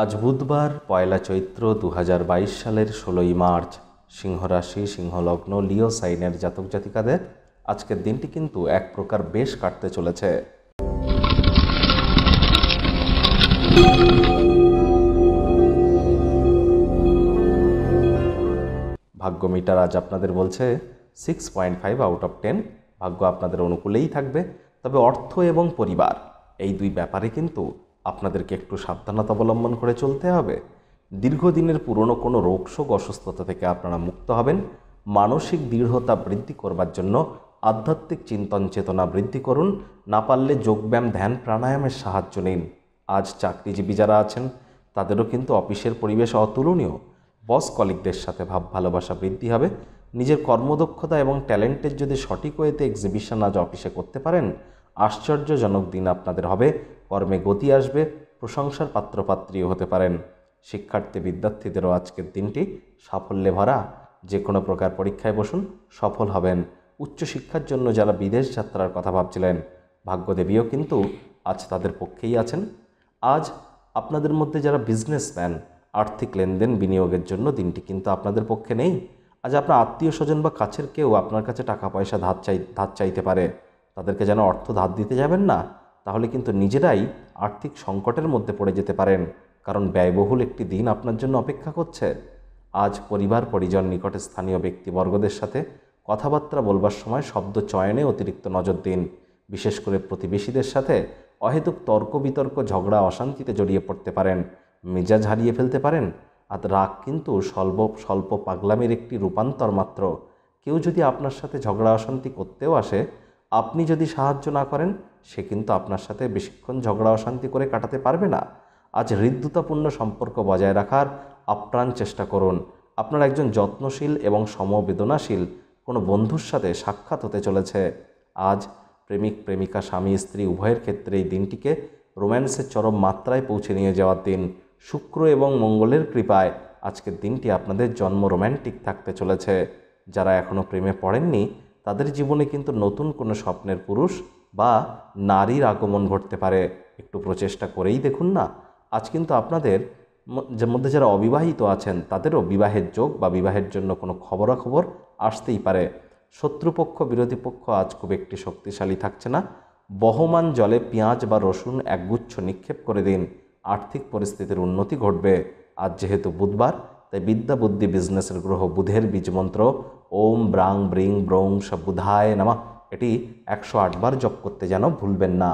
আজ বুধবার পয়লা চৈত্র দু সালের ষোলোই মার্চ সিংহরাশি সিংহলগ্ন লিও সাইনের জাতক জাতিকাদের আজকের দিনটি কিন্তু এক প্রকার বেশ কাটতে চলেছে ভাগ্য মিটার আজ আপনাদের বলছে six point five out of ten ভাগ্য আপনাদের অনুকূলেই থাকবে তবে অর্থ এবং পরিবার এই দুই ব্যাপারে কিন্তু আপনাদেরকে একটু সাবধানতা অবলম্বন করে চলতে হবে দীর্ঘদিনের পুরনো কোনো রোগশোক অসুস্থতা থেকে আপনারা মুক্ত হবেন মানসিক দৃঢ়তা বৃদ্ধি করবার জন্য আধ্যাত্মিক চিন্তন চেতনা বৃদ্ধি করুন না পারলে যোগব্যায়াম ধ্যান প্রাণায়ামের সাহায্য নিন আজ চাকরিজীবী যারা আছেন তাদেরও কিন্তু অফিসের পরিবেশ অতুলনীয় বস কলিকদের সাথে ভাব ভালোবাসা বৃদ্ধি হবে নিজের কর্মদক্ষতা এবং ট্যালেন্টের যদি সঠিক ওয়েতে এক্সিবিশন আজ অফিসে করতে পারেন আশ্চর্যজনক দিন আপনাদের হবে কর্মে গতি আসবে প্রশংসার পাত্রপাত্রীও হতে পারেন শিক্ষার্থী বিদ্যার্থীদেরও আজকের দিনটি সাফল্যে ভরা যে কোনো প্রকার পরীক্ষায় বসুন সফল হবেন উচ্চশিক্ষার জন্য যারা বিদেশ যাত্রার কথা ভাবছিলেন ভাগ্যদেবীও কিন্তু আজ তাদের পক্ষেই আছেন আজ আপনাদের মধ্যে যারা বিজনেসম্যান আর্থিক লেনদেন বিনিয়োগের জন্য দিনটি কিন্তু আপনাদের পক্ষে নেই আজ আপনার আত্মীয় স্বজন বা কাছের কেউ আপনার কাছে টাকা পয়সা ধার চাই ধার চাইতে পারে তাদেরকে যেন অর্থ ধার দিতে যাবেন না তাহলে কিন্তু নিজেরাই আর্থিক সংকটের মধ্যে পড়ে যেতে পারেন কারণ ব্যয়বহুল একটি দিন আপনার জন্য অপেক্ষা করছে আজ পরিবার পরিজন নিকটে স্থানীয় ব্যক্তিবর্গদের সাথে কথাবার্তা বলবার সময় শব্দ চয়নে অতিরিক্ত নজর দিন বিশেষ করে প্রতিবেশীদের সাথে অহেতুক তর্ক বিতর্ক ঝগড়া অশান্তিতে জড়িয়ে পড়তে পারেন মেজাজ হারিয়ে ফেলতে পারেন আর রাগ কিন্তু স্বল্প স্বল্প পাগলামের একটি রূপান্তর মাত্র কেউ যদি আপনার সাথে ঝগড়া অশান্তি করতেও আসে আপনি যদি সাহায্য না করেন সে কিন্তু আপনার সাথে বেশিক্ষণ ঝগড়া অশান্তি করে কাটাতে পারবে না আজ হৃদ্যতাপূর্ণ সম্পর্ক বজায় রাখার আপ্রাণ চেষ্টা করুন আপনার একজন যত্নশীল এবং সমবেদনাশীল কোনো বন্ধুর সাথে সাক্ষাৎ হতে চলেছে আজ প্রেমিক প্রেমিকা স্বামী স্ত্রী উভয়ের ক্ষেত্রে এই দিনটিকে রোম্যান্সের চরম মাত্রায় পৌঁছে নিয়ে যাওয়ার দিন শুক্র এবং মঙ্গলের কৃপায় আজকের দিনটি আপনাদের জন্ম রোম্যান্টিক থাকতে চলেছে যারা এখনও প্রেমে পড়েননি তাদের জীবনে কিন্তু নতুন কোনো স্বপ্নের পুরুষ বা নারীর আগমন ঘটতে পারে একটু প্রচেষ্টা করেই দেখুন না আজ কিন্তু আপনাদের মধ্যে যারা অবিবাহিত আছেন তাদেরও বিবাহের যোগ বা বিবাহের জন্য কোনো খবরাখবর আসতেই পারে শত্রুপক্ষ বিরোধী পক্ষ আজ খুব একটি শক্তিশালী থাকছে না বহমান জলে পেঁয়াজ বা রসুন একগুচ্ছ নিক্ষেপ করে দিন আর্থিক পরিস্থিতির উন্নতি ঘটবে আজ যেহেতু বুধবার তাই বিদ্যা বুদ্ধি বিজনেসের গ্রহ বুধের বীজমন্ত্র ওম ব্রাং ব্রিং ব্রং সব বুধায় নামা এটি একশো আটবার জপ করতে যেন ভুলবেন না